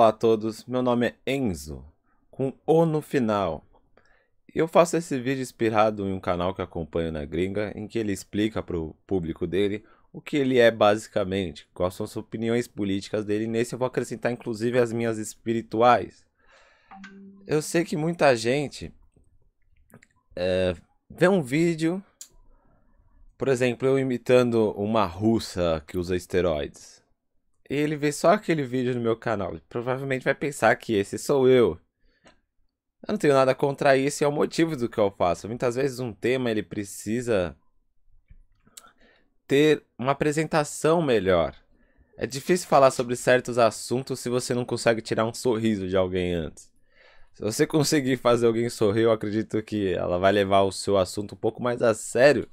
Olá a todos, meu nome é Enzo, com O no final. Eu faço esse vídeo inspirado em um canal que acompanho na gringa, em que ele explica para o público dele o que ele é basicamente, quais são as opiniões políticas dele, e nesse eu vou acrescentar inclusive as minhas espirituais. Eu sei que muita gente é, vê um vídeo, por exemplo, eu imitando uma russa que usa esteroides ele vê só aquele vídeo no meu canal, ele provavelmente vai pensar que esse sou eu. Eu não tenho nada contra isso e é o motivo do que eu faço. Muitas vezes um tema ele precisa ter uma apresentação melhor. É difícil falar sobre certos assuntos se você não consegue tirar um sorriso de alguém antes. Se você conseguir fazer alguém sorrir, eu acredito que ela vai levar o seu assunto um pouco mais a sério,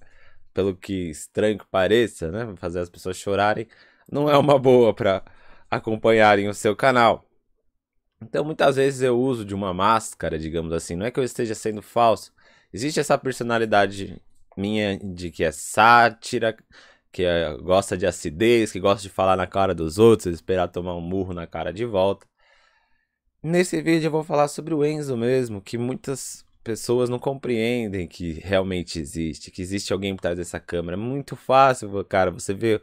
pelo que estranho que pareça, né? Fazer as pessoas chorarem não é uma boa para acompanharem o seu canal. Então muitas vezes eu uso de uma máscara, digamos assim, não é que eu esteja sendo falso. Existe essa personalidade minha de que é sátira, que é, gosta de acidez, que gosta de falar na cara dos outros, esperar tomar um murro na cara de volta. Nesse vídeo eu vou falar sobre o Enzo mesmo, que muitas pessoas não compreendem que realmente existe, que existe alguém por trás dessa câmera. É muito fácil, cara, você vê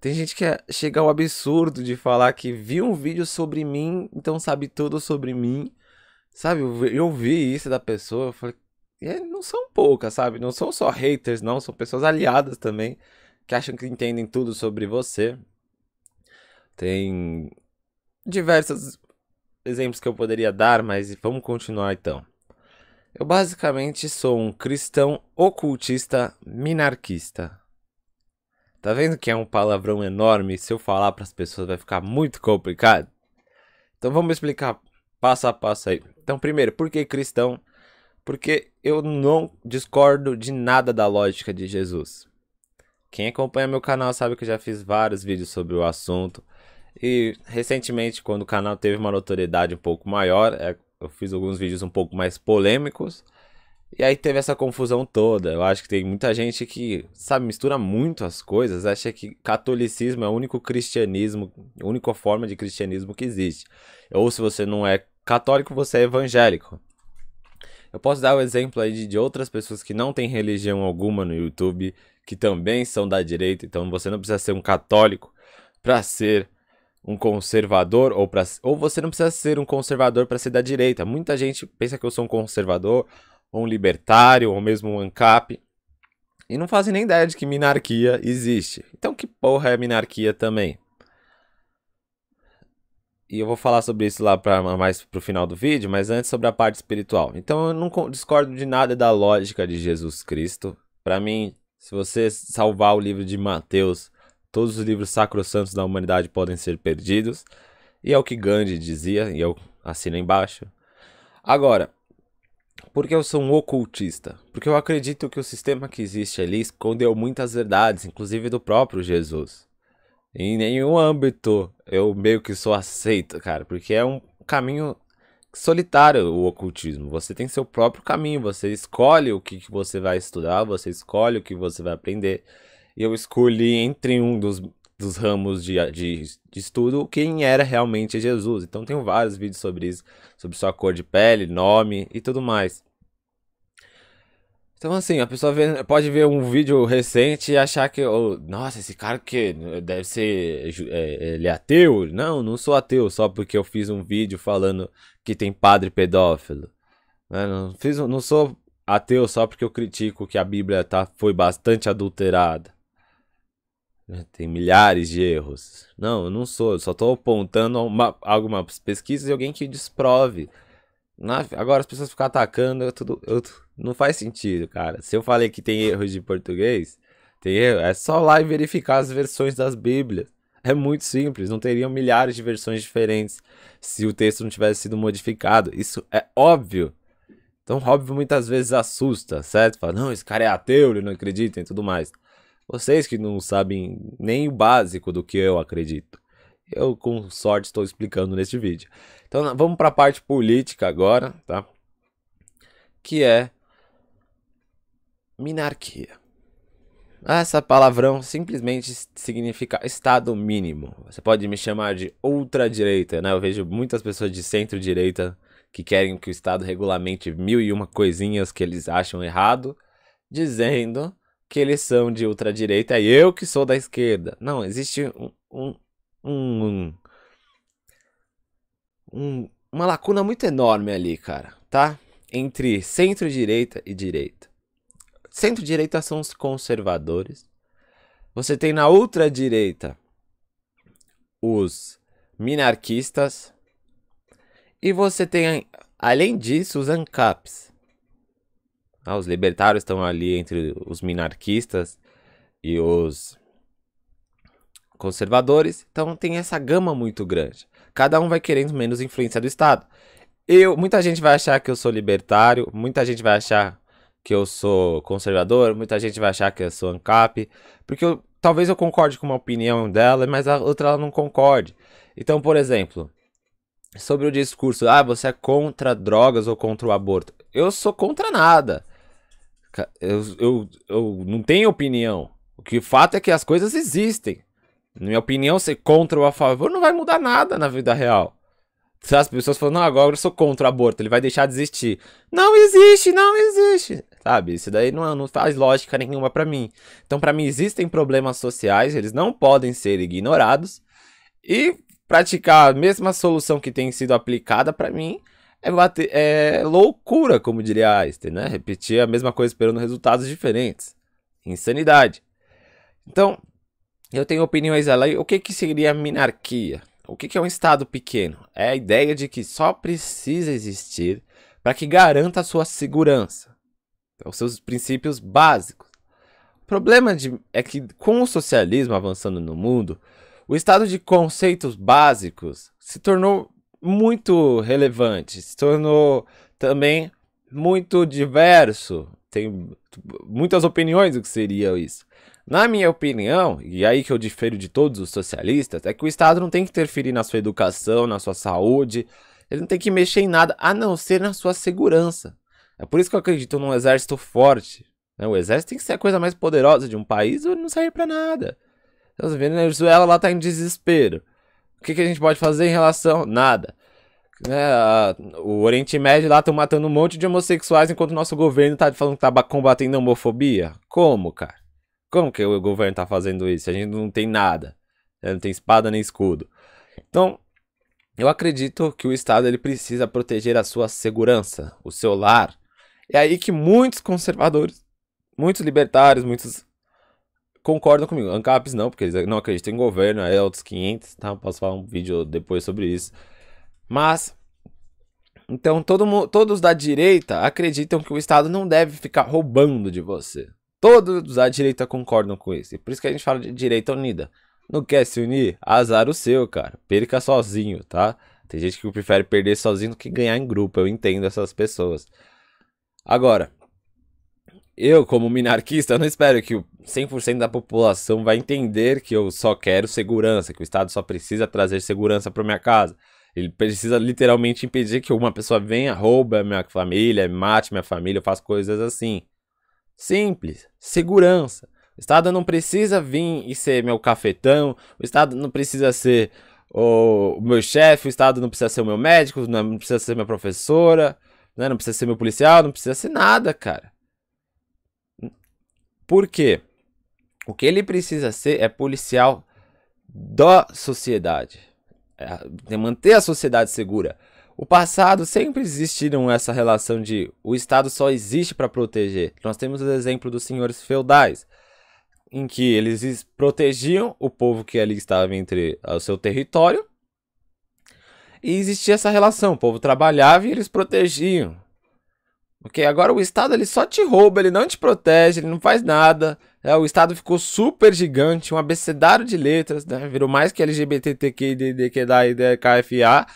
tem gente que é, chega ao absurdo de falar que viu um vídeo sobre mim, então sabe tudo sobre mim. Sabe, eu, vi isso da pessoa, eu falei, e é, não são poucas, sabe? Não são só haters, não, são pessoas aliadas também, que acham que entendem tudo sobre você. Tem diversos exemplos que eu poderia dar, mas vamos continuar então. Eu basicamente sou um cristão ocultista minarquista. Tá vendo que é um palavrão enorme? Se eu falar para as pessoas vai ficar muito complicado. Então vamos explicar passo a passo aí. Então, primeiro, por que cristão? Porque eu não discordo de nada da lógica de Jesus. Quem acompanha meu canal sabe que eu já fiz vários vídeos sobre o assunto. E recentemente, quando o canal teve uma notoriedade um pouco maior, é, eu fiz alguns vídeos um pouco mais polêmicos. E aí teve essa confusão toda. Eu acho que tem muita gente que, sabe, mistura muito as coisas, acha que catolicismo é o único cristianismo, a única forma de cristianismo que existe. Ou se você não é católico, você é evangélico. Eu posso dar o um exemplo aí de, de outras pessoas que não têm religião alguma no YouTube, que também são da direita, então você não precisa ser um católico para ser um conservador ou para ou você não precisa ser um conservador para ser da direita. Muita gente pensa que eu sou um conservador ou um libertário, ou mesmo um ANCAP, e não fazem nem ideia de que minarquia existe. Então, que porra é minarquia também? E eu vou falar sobre isso lá pra, mais pro final do vídeo, mas antes sobre a parte espiritual. Então, eu não discordo de nada da lógica de Jesus Cristo. Para mim, se você salvar o livro de Mateus, todos os livros sacrossantos da humanidade podem ser perdidos. E é o que Gandhi dizia, e eu assino embaixo. Agora, porque eu sou um ocultista, porque eu acredito que o sistema que existe ali escondeu muitas verdades, inclusive do próprio Jesus. Em nenhum âmbito eu meio que sou aceito, cara, porque é um caminho solitário o ocultismo. Você tem seu próprio caminho, você escolhe o que, que você vai estudar, você escolhe o que você vai aprender. E eu escolhi entre um dos dos ramos de, de, de, estudo quem era realmente Jesus. Então tem vários vídeos sobre isso, sobre sua cor de pele, nome e tudo mais. Então assim, a pessoa vê, pode ver um vídeo recente e achar que, oh, nossa, esse cara que deve ser, é, ele é ateu? Não, não sou ateu, só porque eu fiz um vídeo falando que tem padre pedófilo. Né, não, fiz, não sou ateu só porque eu critico que a Bíblia tá, foi bastante adulterada. Né, tem milhares de erros. Não, eu não sou. Eu só estou apontando uma, algumas pesquisas e alguém que desprove. Na, agora as pessoas ficam atacando, eu tudo, eu, não faz sentido, cara. Se eu falei que tem erros de português, tem erro, é só lá e verificar as versões das Bíblias. É muito simples, não teriam milhares de versões diferentes se o texto não tivesse sido modificado. Isso é óbvio. Então, óbvio muitas vezes assusta, certo? Fala, não, esse cara é ateu, ele não acredita e tudo mais. Vocês que não sabem nem o básico do que eu acredito. Eu, com sorte, estou explicando neste vídeo. Então, vamos para a parte política agora, tá? Que é minarquia. Essa palavrão simplesmente significa estado mínimo. Você pode me chamar de ultradireita, né? Eu vejo muitas pessoas de centro-direita que querem que o Estado regulamente mil e uma coisinhas que eles acham errado, dizendo que eles são de ultradireita e é eu que sou da esquerda. Não, existe um, um, um, um uma lacuna muito enorme ali, cara, tá? Entre centro-direita e direita. Centro-direita são os conservadores. Você tem na ultradireita os minarquistas. E você tem, além disso, os ANCAPs ah, os libertários estão ali entre os minarquistas e os conservadores. Então tem essa gama muito grande. Cada um vai querendo menos influência do Estado. Eu, muita gente vai achar que eu sou libertário, muita gente vai achar que eu sou conservador, muita gente vai achar que eu sou ANCAP, porque eu, talvez eu concorde com uma opinião dela, mas a outra ela não concorde. Então, por exemplo, sobre o discurso, ah, você é contra drogas ou contra o aborto. Eu sou contra nada. Eu, eu, eu não tenho opinião. O que fato é que as coisas existem. Na minha opinião, ser contra ou a favor não vai mudar nada na vida real. Se as pessoas falam, não, agora eu sou contra o aborto, ele vai deixar de existir. Não existe, não existe. Sabe, isso daí não, não faz lógica nenhuma para mim. Então, para mim, existem problemas sociais, eles não podem ser ignorados. E praticar a mesma solução que tem sido aplicada, para mim, é, é loucura, como diria Einstein, né? Repetir a mesma coisa esperando resultados diferentes. Insanidade. Então, eu tenho opiniões além. O que, que seria minarquia? O que, que é um Estado pequeno? É a ideia de que só precisa existir para que garanta a sua segurança. os seus princípios básicos. O problema de, é que, com o socialismo avançando no mundo, o estado de conceitos básicos se tornou muito relevante, se tornou também muito diverso. Tem muitas opiniões do que seria isso. Na minha opinião, e aí que eu difiro de todos os socialistas, é que o Estado não tem que interferir na sua educação, na sua saúde, ele não tem que mexer em nada a não ser na sua segurança. É por isso que eu acredito num exército forte. Né? O exército tem que ser a coisa mais poderosa de um país ou não serve para nada. Tá então, você a Venezuela lá tá em desespero. O que, que a gente pode fazer em relação? Nada. É, o Oriente Médio lá estão tá matando um monte de homossexuais enquanto o nosso governo tá falando que tá combatendo a homofobia. Como, cara? Como que o governo tá fazendo isso? A gente não tem nada. Né, não tem espada nem escudo. Então, eu acredito que o Estado ele precisa proteger a sua segurança, o seu lar. É aí que muitos conservadores, muitos libertários, muitos concordam comigo. ANCAPs não, porque eles não acreditam em governo, é outros 500, tá? Posso falar um vídeo depois sobre isso. Mas, então, todo, todos da direita acreditam que o Estado não deve ficar roubando de você. Todos da direita concordam com isso. E por isso que a gente fala de direita unida. Não quer se unir? Azar o seu, cara. Perca sozinho, tá? Tem gente que prefere perder sozinho do que ganhar em grupo. Eu entendo essas pessoas. Agora, eu, como minarquista, eu não espero que 100% da população vai entender que eu só quero segurança, que o Estado só precisa trazer segurança para minha casa. Ele precisa literalmente impedir que uma pessoa venha, rouba minha família, mate minha família, eu coisas assim. Simples. Segurança. O Estado não precisa vir e ser meu cafetão, o Estado não precisa ser o meu chefe, o Estado não precisa ser o meu médico, não precisa ser minha professora, né? não precisa ser meu policial, não precisa ser nada, cara. Porque o que ele precisa ser é policial da sociedade, é manter a sociedade segura. O passado sempre existiram essa relação de o Estado só existe para proteger. Nós temos o exemplo dos senhores feudais, em que eles protegiam o povo que ali estava entre o seu território. E existia essa relação, o povo trabalhava e eles protegiam. Ok? Agora o Estado ele só te rouba, ele não te protege, ele não faz nada. É, o Estado ficou super gigante, um abecedário de letras, né? virou mais que LGBTQIDKFA. Já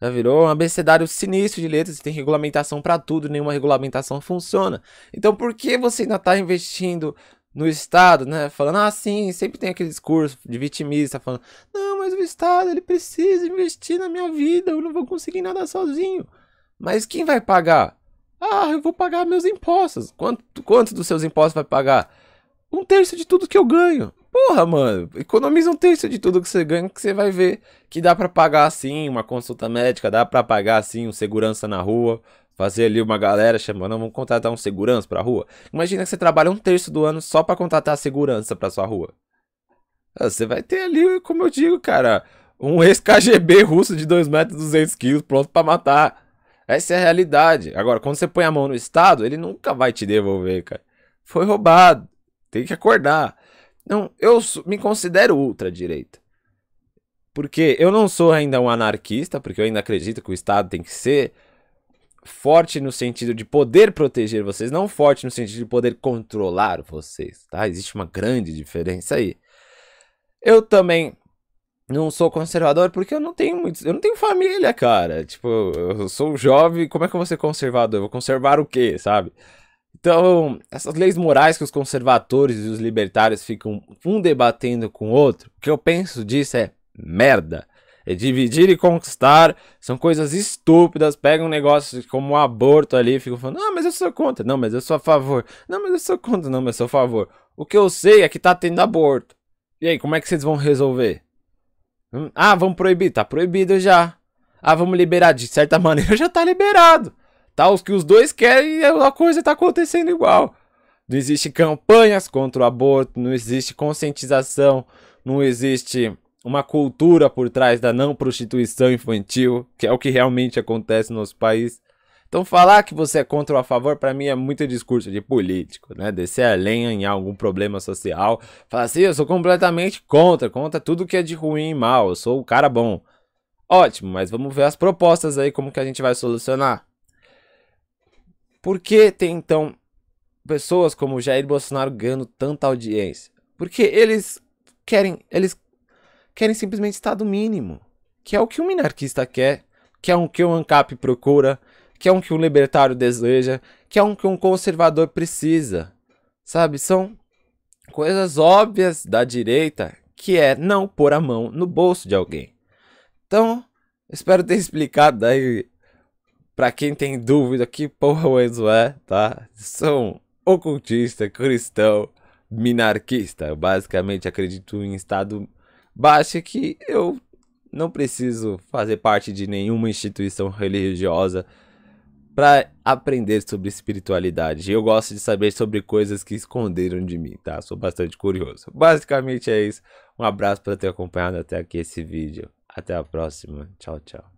é, virou um abecedário sinistro de letras, tem regulamentação para tudo, nenhuma regulamentação funciona. Então por que você ainda está investindo no Estado, né? Falando, ah, sempre tem aquele discurso de vitimista, falando, não, mas o Estado, ele precisa investir na minha vida, eu não vou conseguir nada sozinho. Mas quem vai pagar? Ah, eu vou pagar meus impostos. Quanto, quanto dos seus impostos vai pagar? Um terço de tudo que eu ganho. Porra, mano, economiza um terço de tudo que você ganha, que você vai ver que dá para pagar assim uma consulta médica, dá para pagar assim um segurança na rua, fazer ali uma galera chamando, vamos contratar um segurança pra rua. Imagina que você trabalha um terço do ano só para contratar segurança pra sua rua. Ah, você vai ter ali, como eu digo, cara, um ex-KGB russo de 2 metros e 200 quilos pronto para matar. Essa é a realidade. Agora, quando você põe a mão no Estado, ele nunca vai te devolver, cara. Foi roubado. Tem que acordar. Não, eu me considero ultradireita. Porque eu não sou ainda um anarquista, porque eu ainda acredito que o Estado tem que ser forte no sentido de poder proteger vocês, não forte no sentido de poder controlar vocês, tá? Existe uma grande diferença aí. Eu também não sou conservador porque eu não tenho muito, eu não tenho família, cara. Tipo, eu sou jovem, como é que eu vou ser conservador? Eu vou conservar o quê, sabe? Então, essas leis morais que os conservadores e os libertários ficam um debatendo com o outro, o que eu penso disso é merda. É dividir e conquistar são coisas estúpidas. Pegam um negócio como um aborto ali e ficam falando: ah, mas eu sou contra. Não, mas eu sou a favor. Não, mas eu sou contra. Não, mas eu sou a favor. O que eu sei é que tá tendo aborto. E aí, como é que vocês vão resolver? Hum? ah, vamos proibir. Tá proibido já. Ah, vamos liberar. De certa maneira já tá liberado. Tá? Os que os dois querem, a coisa tá acontecendo igual. Não existe campanhas contra o aborto, não existe conscientização, não existe uma cultura por trás da não prostituição infantil, que é o que realmente acontece no nosso país. Então falar que você é contra ou a favor para mim é muito discurso de político, né? Descer a lenha em algum problema social, falar assim, eu sou completamente contra, contra tudo que é de ruim e mal, eu sou o cara bom. Ótimo, mas vamos ver as propostas aí como que a gente vai solucionar. Por que tem então pessoas como Jair Bolsonaro ganhando tanta audiência? Porque eles querem, eles querem simplesmente estado mínimo, que é o que um minarquista quer, que é o que o ANCAP procura, que é um que um libertário deseja, que é um que um conservador precisa. Sabe? São coisas óbvias da direita que é não pôr a mão no bolso de alguém. Então, espero ter explicado aí para quem tem dúvida que porra o Enzo é, tá? Sou um ocultista, cristão, minarquista. Eu basicamente acredito em estado baixo que eu não preciso fazer parte de nenhuma instituição religiosa para aprender sobre espiritualidade. Eu gosto de saber sobre coisas que esconderam de mim, tá? Sou bastante curioso. Basicamente é isso. Um abraço por ter acompanhado até aqui esse vídeo. Até a próxima. Tchau, tchau.